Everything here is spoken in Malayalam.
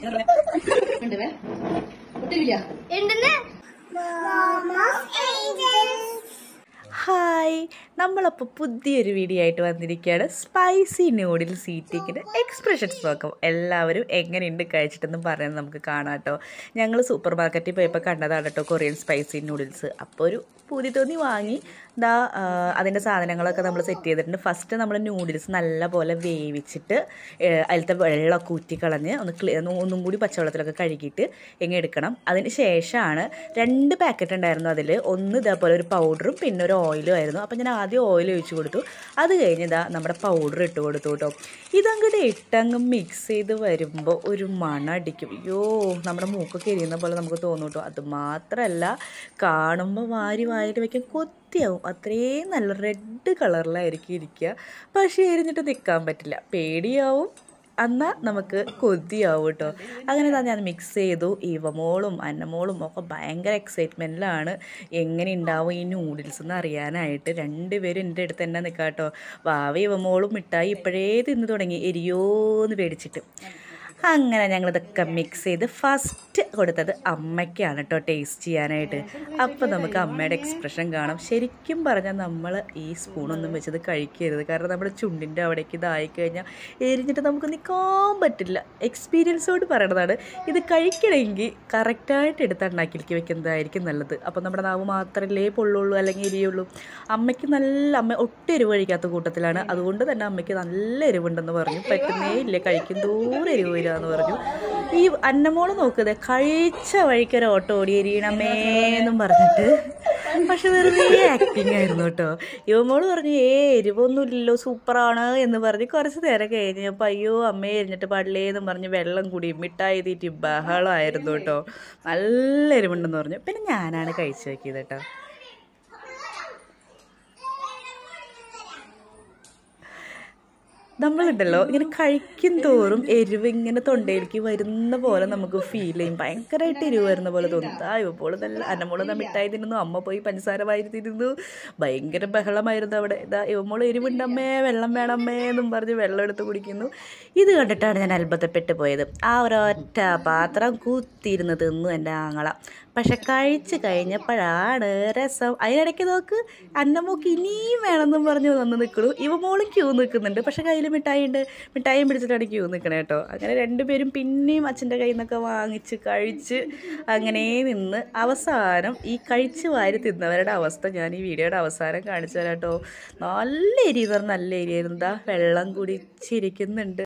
ഹായ് നമ്മളപ്പോൾ പുതിയൊരു വീഡിയോ ആയിട്ട് വന്നിരിക്കുകയാണ് സ്പൈസി നൂഡിൽസ് ഈറ്റിങ്ങിൻ്റെ എക്സ്പ്രഷൻസ് നോക്കും എല്ലാവരും എങ്ങനെയുണ്ട് കഴിച്ചിട്ടെന്ന് പറയുന്നത് നമുക്ക് കാണാം കേട്ടോ ഞങ്ങൾ സൂപ്പർ മാർക്കറ്റിൽ പോയപ്പോൾ കണ്ടതാണ് കേട്ടോ കൊറിയൻ സ്പൈസി നൂഡിൽസ് അപ്പോൾ ഒരു പൂതി തോന്നി വാങ്ങി ദാ അതിൻ്റെ സാധനങ്ങളൊക്കെ നമ്മൾ സെറ്റ് ചെയ്തിട്ടുണ്ട് ഫസ്റ്റ് നമ്മൾ നൂഡിൽസ് നല്ലപോലെ വേവിച്ചിട്ട് അതിലത്തെ വെള്ളമൊക്കെ ഊറ്റിക്കളഞ്ഞ് ഒന്ന് ക്ലിയർ ഒന്നും കൂടി പച്ചവെള്ളത്തിലൊക്കെ കഴുകിയിട്ട് ഇങ്ങനെ എടുക്കണം അതിന് ശേഷമാണ് രണ്ട് പാക്കറ്റ് ഉണ്ടായിരുന്നു അതിൽ ഒന്ന് ഇതേപോലെ ഒരു പൗഡറും പിന്നെ ഒരു ഓയിലും ആയിരുന്നു അപ്പോൾ ഞാൻ ആദ്യം ഓയിൽ ഒഴിച്ച് കൊടുത്തു അത് കഴിഞ്ഞ് ഇതാ നമ്മുടെ പൗഡർ ഇട്ട് കൊടുത്തു കേട്ടോ ഇതങ്ങോട്ട് ഇട്ടങ്ങ് മിക്സ് ചെയ്ത് വരുമ്പോൾ ഒരു മണം അടിക്കും അയ്യോ നമ്മുടെ മൂക്കൊക്കെ എരിയുന്ന പോലെ നമുക്ക് തോന്നും കേട്ടോ അത് മാത്രമല്ല കാണുമ്പോൾ വാരി വാരി വയ്ക്കും കൊത്തി വൃത്തിയാവും അത്രയും നല്ല റെഡ് കളറിലായിരിക്കും ഇരിക്കുക പക്ഷേ എരിഞ്ഞിട്ട് നിൽക്കാൻ പറ്റില്ല പേടിയാവും എന്നാൽ നമുക്ക് കൊതിയാവും കേട്ടോ അങ്ങനെ തന്നെ അത് മിക്സ് ചെയ്തു ഇവമോളും അന്നമോളും ഒക്കെ ഭയങ്കര എക്സൈറ്റ്മെൻറ്റിലാണ് എങ്ങനെ ഉണ്ടാവും ഈ നൂഡിൽസ് എന്ന് അറിയാനായിട്ട് രണ്ടുപേരും എൻ്റെ അടുത്ത് തന്നെ നിൽക്കാം കേട്ടോ വാവ ഇവമോളും മിഠായി ഇപ്പോഴേ തിന്ന് തുടങ്ങി എന്ന് പേടിച്ചിട്ട് അങ്ങനെ ഞങ്ങളിതൊക്കെ മിക്സ് ചെയ്ത് ഫസ്റ്റ് കൊടുത്തത് അമ്മയ്ക്കാണ് കേട്ടോ ടേസ്റ്റ് ചെയ്യാനായിട്ട് അപ്പോൾ നമുക്ക് അമ്മയുടെ എക്സ്പ്രഷൻ കാണാം ശരിക്കും പറഞ്ഞാൽ നമ്മൾ ഈ സ്പൂണൊന്നും വെച്ചത് കഴിക്കരുത് കാരണം നമ്മുടെ ചുണ്ടിൻ്റെ അവിടേക്ക് കഴിഞ്ഞാൽ എരിഞ്ഞിട്ട് നമുക്ക് നിൽക്കാൻ പറ്റില്ല എക്സ്പീരിയൻസോട് പറയണതാണ് ഇത് കഴിക്കണമെങ്കിൽ കറക്റ്റായിട്ട് എടുത്ത് അണ്ണാക്കിലേക്ക് വെക്കുന്നതായിരിക്കും നല്ലത് അപ്പോൾ നമ്മുടെ നാവ് മാത്രമല്ലേ പൊള്ളുള്ളൂ അല്ലെങ്കിൽ എരിയുള്ളൂ അമ്മയ്ക്ക് നല്ല അമ്മ ഒട്ടും എരിവ് കഴിക്കാത്ത കൂട്ടത്തിലാണ് അതുകൊണ്ട് തന്നെ അമ്മയ്ക്ക് നല്ല എരിവുണ്ടെന്ന് പറഞ്ഞു പറ്റുന്നേ ഇല്ല കഴിക്കും ദൂരെ എരിവ് തരിക എന്ന് പറഞ്ഞു ഈ അന്നമോള് നോക്കുന്നത് കഴിച്ച വഴിക്കൊരു ഓട്ടോ ഓടിയരിയണമേ എന്നും പറഞ്ഞിട്ട് പക്ഷെ വെറുതെ ആക്ടിങ് ആയിരുന്നു കേട്ടോ യുവമോള് പറഞ്ഞു ഏ എരിവൊന്നുമില്ലല്ലോ സൂപ്പറാണ് എന്ന് പറഞ്ഞ് കുറച്ച് നേരം കഴിഞ്ഞപ്പോൾ അയ്യോ അമ്മയെ എരിഞ്ഞിട്ട് പള്ളിയെന്നും പറഞ്ഞ് വെള്ളം കൂടി മിഠായി തീറ്റി ബഹളമായിരുന്നു കേട്ടോ നല്ല എരിവുണ്ടെന്ന് പറഞ്ഞു പിന്നെ ഞാനാണ് കഴിച്ചു നോക്കിയത് കേട്ടോ നമ്മളുണ്ടല്ലോ ഇങ്ങനെ കഴിക്കും തോറും എരിവ് ഇങ്ങനെ തൊണ്ടയിലേക്ക് വരുന്ന പോലെ നമുക്ക് ഫീൽ ചെയ്യും ഭയങ്കരമായിട്ട് എരിവ് വരുന്ന പോലെ തോന്നുന്നു ആ ഇപ്പോൾ നല്ല അന്നമോള് നാ മിഠായി തിന്നു അമ്മ പോയി പഞ്ചസാര വായിരുത്തിരുന്നു ഭയങ്കര ബഹളമായിരുന്നു അവിടെ ഇതാ ഇവമോള് എരിവുണ്ടമ്മേ വെള്ളം വേണമ്മേ എന്നും പറഞ്ഞ് വെള്ളം എടുത്ത് കുടിക്കുന്നു ഇത് കണ്ടിട്ടാണ് ഞാൻ അത്ഭുതപ്പെട്ട് പോയത് ആ ഒരൊറ്റ പാത്രം കൂത്തിയിരുന്ന് തിന്നു എൻ്റെ ആങ്ങള പക്ഷെ കഴിച്ചു കഴിഞ്ഞപ്പോഴാണ് രസം അതിനിടയ്ക്ക് നോക്ക് അന്നമ്മക്ക് ഇനിയും വേണമെന്നും പറഞ്ഞു വന്ന് നിൽക്കുള്ളൂ ഇവമോളും ക്യൂ നിൽക്കുന്നുണ്ട് പക്ഷെ കയ്യിൽ മിഠായി ഉണ്ട് മിഠായിയും പിടിച്ചിട്ടാണ് ക്യൂ നിൽക്കണേ കേട്ടോ അങ്ങനെ രണ്ടുപേരും പിന്നെയും അച്ഛൻ്റെ കയ്യിൽ നിന്നൊക്കെ വാങ്ങിച്ച് കഴിച്ച് അങ്ങനെ നിന്ന് അവസാനം ഈ കഴിച്ച് വാരി തിന്നവരുടെ അവസ്ഥ ഞാൻ ഈ വീഡിയോയുടെ അവസാനം കാണിച്ചു തരാം കേട്ടോ നല്ല എരിവർ നല്ല എരിയായിരുന്നു വെള്ളം കുടിച്ചിരിക്കുന്നുണ്ട്